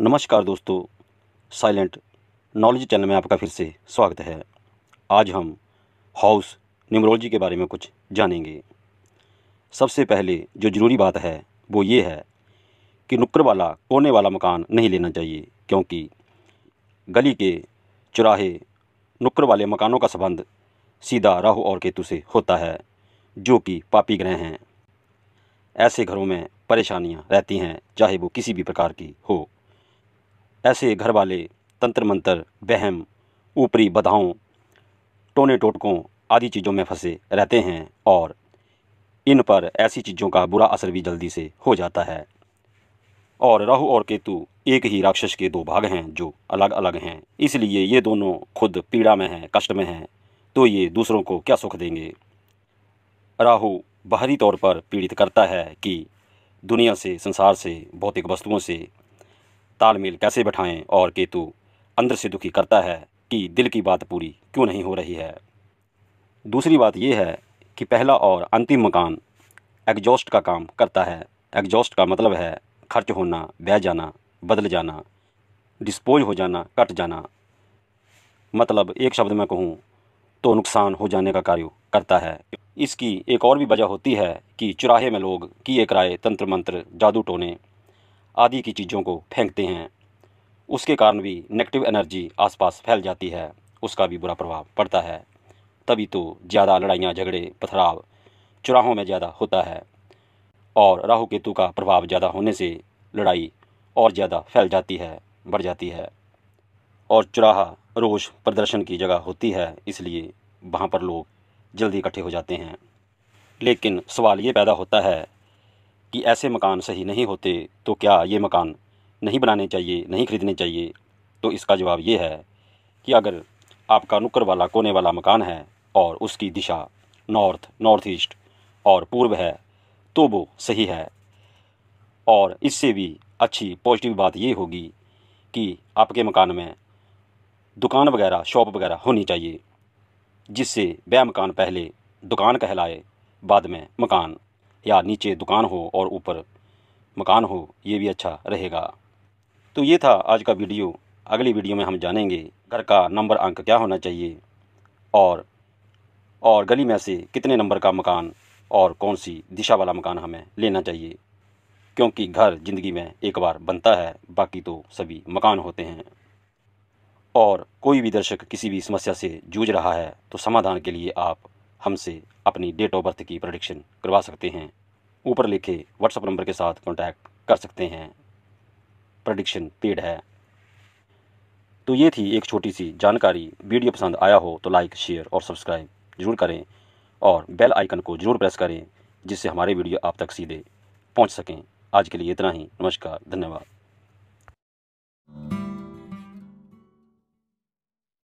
नमस्कार दोस्तों silent knowledge channel में आपका फिर से स्वागत है आज हम हाउस न्यूमरोलॉजी के बारे में कुछ जानेंगे सबसे पहले जो ज़रूरी बात है वो ये है कि नुक्कड़ वाला कोने वाला मकान नहीं लेना चाहिए क्योंकि गली के चुराहे नुक्कर वाले मकानों का संबंध सीधा राहु और केतु से होता है जो कि पापी ग्रह हैं ऐसे घरों में परेशानियां रहती हैं चाहे वो किसी भी प्रकार की हो ऐसे घर वाले तंत्र मंत्र वहम ऊपरी बधाओं टोने टोटकों आदि चीज़ों में फंसे रहते हैं और इन पर ऐसी चीज़ों का बुरा असर भी जल्दी से हो जाता है और राहु और केतु एक ही राक्षस के दो भाग हैं जो अलग अलग हैं इसलिए ये दोनों खुद पीड़ा में हैं कष्ट में हैं तो ये दूसरों को क्या सुख देंगे राहु बाहरी तौर पर पीड़ित करता है कि दुनिया से संसार से भौतिक वस्तुओं से तालमेल कैसे बैठाएं और केतु अंदर से दुखी करता है कि दिल की बात पूरी क्यों नहीं हो रही है दूसरी बात यह है कि पहला और अंतिम मकान एग्जॉस्ट का काम करता है एग्जॉस्ट का मतलब है खर्च होना बह जाना बदल जाना डिस्पोज हो जाना कट जाना मतलब एक शब्द में कहूँ तो नुकसान हो जाने का कार्य करता है इसकी एक और भी वजह होती है कि चुराहे में लोग किए किराए तंत्र मंत्र जादू टोने आदि की चीज़ों को फेंकते हैं उसके कारण भी नेगेटिव एनर्जी आसपास फैल जाती है उसका भी बुरा प्रभाव पड़ता है तभी तो ज़्यादा लड़ाइयाँ झगड़े पथराव चुराहों में ज़्यादा होता है और राहु केतु का प्रभाव ज़्यादा होने से लड़ाई और ज़्यादा फैल जाती है बढ़ जाती है और चुराहा रोज प्रदर्शन की जगह होती है इसलिए वहाँ पर लोग जल्दी इकट्ठे हो जाते हैं लेकिन सवाल ये पैदा होता है कि ऐसे मकान सही नहीं होते तो क्या ये मकान नहीं बनाने चाहिए नहीं ख़रीदने चाहिए तो इसका जवाब ये है कि अगर आपका नुक्कर वाला कोने वाला मकान है और उसकी दिशा नॉर्थ नॉर्थ ईस्ट और पूर्व है तो वो सही है और इससे भी अच्छी पॉजिटिव बात ये होगी कि आपके मकान में दुकान वगैरह शॉप वगैरह होनी चाहिए जिससे वह मकान पहले दुकान कहलाए बाद में मकान या नीचे दुकान हो और ऊपर मकान हो ये भी अच्छा रहेगा तो ये था आज का वीडियो अगली वीडियो में हम जानेंगे घर का नंबर अंक क्या होना चाहिए और और गली में से कितने नंबर का मकान और कौन सी दिशा वाला मकान हमें लेना चाहिए क्योंकि घर ज़िंदगी में एक बार बनता है बाकी तो सभी मकान होते हैं और कोई भी दर्शक किसी भी समस्या से जूझ रहा है तो समाधान के लिए आप हमसे अपनी डेट ऑफ बर्थ की प्रोडिक्शन करवा सकते हैं ऊपर लिखे व्हाट्सअप नंबर के साथ कॉन्टैक्ट कर सकते हैं प्रोडिक्शन पेड है तो ये थी एक छोटी सी जानकारी वीडियो पसंद आया हो तो लाइक शेयर और सब्सक्राइब जरूर करें और बेल आइकन को जरूर प्रेस करें जिससे हमारे वीडियो आप तक सीधे पहुंच सकें आज के लिए इतना ही नमस्कार धन्यवाद